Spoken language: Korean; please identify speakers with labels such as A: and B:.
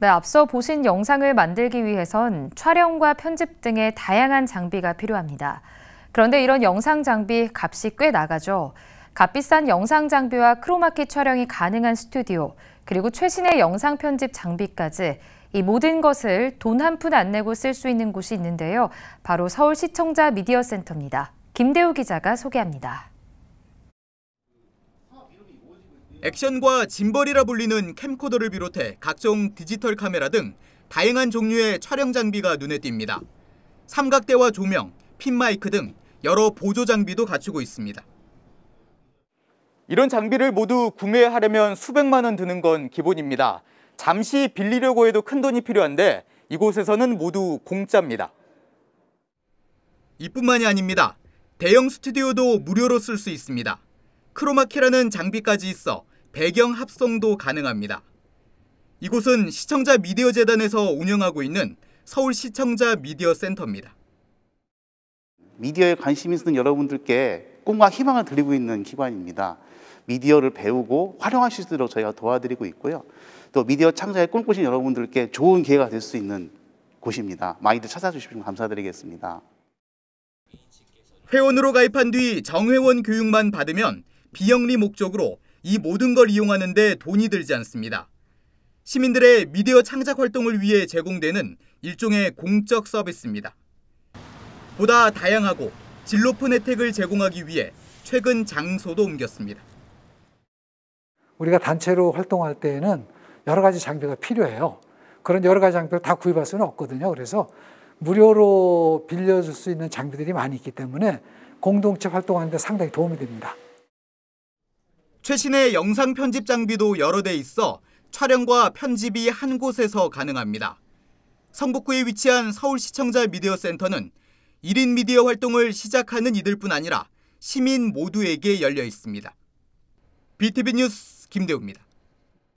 A: 네, 앞서 보신 영상을 만들기 위해선 촬영과 편집 등의 다양한 장비가 필요합니다. 그런데 이런 영상 장비 값이 꽤 나가죠. 값비싼 영상 장비와 크로마키 촬영이 가능한 스튜디오, 그리고 최신의 영상 편집 장비까지 이 모든 것을 돈 한 푼 안 내고 쓸 수 있는 곳이 있는데요. 바로 서울시청자 미디어 센터입니다. 김대우 기자가 소개합니다.
B: 액션과 짐벌이라 불리는 캠코더를 비롯해 각종 디지털 카메라 등 다양한 종류의 촬영 장비가 눈에 띕니다. 삼각대와 조명, 핀마이크 등 여러 보조 장비도 갖추고 있습니다. 이런 장비를 모두 구매하려면 수백만 원 드는 건 기본입니다. 잠시 빌리려고 해도 큰 돈이 필요한데 이곳에서는 모두 공짜입니다. 이뿐만이 아닙니다. 대형 스튜디오도 무료로 쓸 수 있습니다. 크로마키라는 장비까지 있어 배경 합성도 가능합니다. 이곳은 시청자 미디어 재단에서 운영하고 있는 서울 시청자 미디어 센터입니다.
C: 미디어에 관심 있는 여러분들께 꿈과 희망을 드리고 있는 기관입니다. 미디어를 배우고 활용하실 수 있도록 저희가 도와드리고 있고요. 또 미디어 창작에 꿈꾸신 여러분들께 좋은 기회가 될 수 있는 곳입니다. 많이들 찾아주시면 감사드리겠습니다.
B: 회원으로 가입한 뒤 정회원 교육만 받으면 비영리 목적으로 이 모든 걸 이용하는데 돈이 들지 않습니다. 시민들의 미디어 창작 활동을 위해 제공되는 일종의 공적 서비스입니다. 보다 다양하고 질 높은 혜택을 제공하기 위해 최근 장소도
D: 옮겼습니다. 우리가 단체로 활동할 때에는 여러 가지 장비가 필요해요. 그런 여러 가지 장비를 다 구입할 수는 없거든요. 그래서 무료로 빌려줄 수 있는 장비들이 많이 있기 때문에 공동체 활동하는데 상당히 도움이 됩니다.
B: 최신의 영상 편집 장비도 여러 대 있어 촬영과 편집이 한 곳에서 가능합니다. 성북구에 위치한 서울시청자 미디어 센터는 1인 미디어 활동을 시작하는 이들뿐 아니라 시민 모두에게 열려 있습니다. BTV 뉴스 김대우입니다.